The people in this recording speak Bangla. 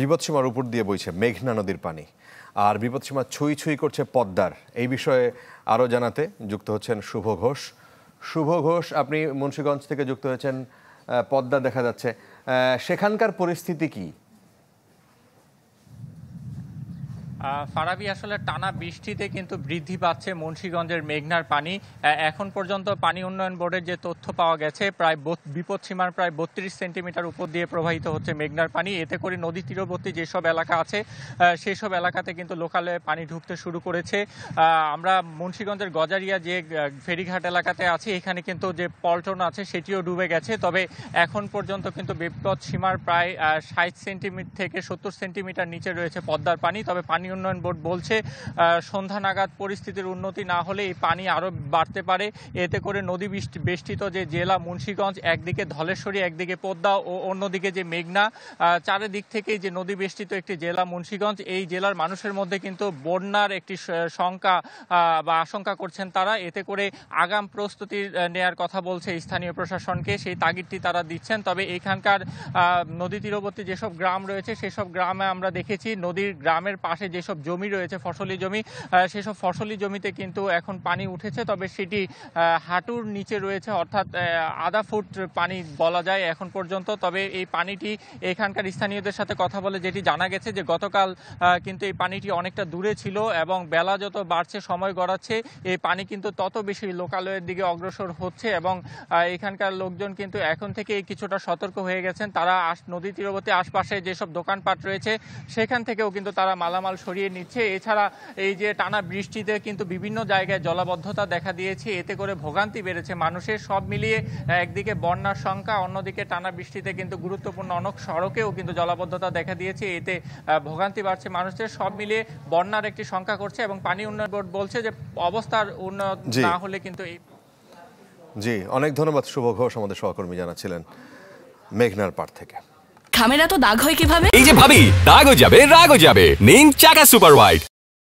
বিপদসীমার উপর দিয়ে বইছে মেঘনা নদীর পানি আর বিপদসীমা ছুঁই ছুঁই করছে পদ্মার এই বিষয়ে আরও জানাতে যুক্ত হচ্ছেন শুভ ঘোষ শুভ ঘোষ আপনি মুন্সীগঞ্জ থেকে যুক্ত হয়েছেন পদ্মা দেখা যাচ্ছে সেখানকার পরিস্থিতি কী ফারাবি আসলে টানা বৃষ্টিতে কিন্তু বৃদ্ধি পাচ্ছে মুন্সীগঞ্জের মেঘনার পানি এখন পর্যন্ত পানি উন্নয়ন বোর্ডের যে তথ্য পাওয়া গেছে প্রায় বিপদ সীমার প্রায় বত্রিশ সেন্টিমিটার উপর দিয়ে প্রবাহিত হচ্ছে মেঘনার পানি এতে করে নদী তীরবর্তী যেসব এলাকা আছে সেসব এলাকাতে কিন্তু লোকালে পানি ঢুকতে শুরু করেছে আমরা মুন্সীগঞ্জের গজারিয়া যে ফেরিঘাট এলাকাতে আছে এখানে কিন্তু যে পল্টন আছে সেটিও ডুবে গেছে তবে এখন পর্যন্ত কিন্তু বিপদ সীমার প্রায় ষাট সেন্টিমিটার থেকে সত্তর সেন্টিমিটার নিচে রয়েছে পদ্মার পানি তবে পানি উন্নয়ন বোর্ড বলছে সন্ধ্যা নাগাদ পরিস্থিতির উন্নতি না হলে এই পানি আরও বাড়তে পারে এতে করে নদী বেষ্টিত যে জেলা মুন্সীগঞ্জ একদিকে ধলেশ্বরী একদিকে পদ্মা ও অন্যদিকে যে মেঘনা চারিদিক থেকেই যে নদী বেষ্টিত একটি জেলা মুন্সীগঞ্জ এই জেলার মানুষের মধ্যে কিন্তু বন্যার একটি শঙ্কা বা আশঙ্কা করছেন তারা এতে করে আগাম প্রস্তুতি নেয়ার কথা বলছে স্থানীয় প্রশাসনকে সেই তাগিদটি তারা দিচ্ছেন তবে এখানকার নদী তীরবর্তী যেসব গ্রাম রয়েছে সেসব গ্রামে আমরা দেখেছি নদীর গ্রামের পাশে যে যেসব জমি রয়েছে ফসলি জমি সেসব ফসলি জমিতে কিন্তু এখন পানি উঠেছে তবে সেটি হাঁটুর নিচে রয়েছে অর্থাৎ আধা ফুট পানি বলা যায় এখন পর্যন্ত তবে এই পানিটি এখানকার স্থানীয়দের সাথে কথা বলে যেটি জানা গেছে যে গতকাল কিন্তু এই পানিটি অনেকটা দূরে ছিল এবং বেলা যত বাড়ছে সময় গড়াচ্ছে এই পানি কিন্তু তত বেশি লোকালয়ের দিকে অগ্রসর হচ্ছে এবং এখানকার লোকজন কিন্তু এখন থেকে কিছুটা সতর্ক হয়ে গেছেন তারা নদী তীরবর্তী আশপাশে যেসব দোকানপাট রয়েছে সেখান থেকেও কিন্তু তারা মালামাল ছড়িয়ে নিচ্ছে এছাড়া এই যে টানা বৃষ্টিতে কিন্তু বিভিন্ন জায়গায় জলাবদ্ধতা দেখা দিয়েছে এতে করে ভোগান্তি বেড়েছে মানুষের সব মিলিয়ে একদিকে বন্যার সংখ্যা অন্যদিকে টানা বৃষ্টিতে কিন্তু গুরুত্বপূর্ণ অনেক সড়কেও কিন্তু জলাবদ্ধতা দেখা দিয়েছে এতে ভোগান্তি বাড়ছে মানুষদের সব মিলিয়ে বন্যার একটি সংখ্যা করছে এবং পানি উন্নয়ন বোর্ড বলছে যে অবস্থার উন্নয়ন না হলে কিন্তু এই জি অনেক ধন্যবাদ শুভ ঘোষ আমাদের সহকর্মী জানাচ্ছিলেন মেঘনার পাড় থেকে খামের এত দাগ হয় কিভাবে এই যে ভাবি দাগ হয়ে যাবে রাগ হয়ে যাবে নিন চাকা সুপার হোয়াইট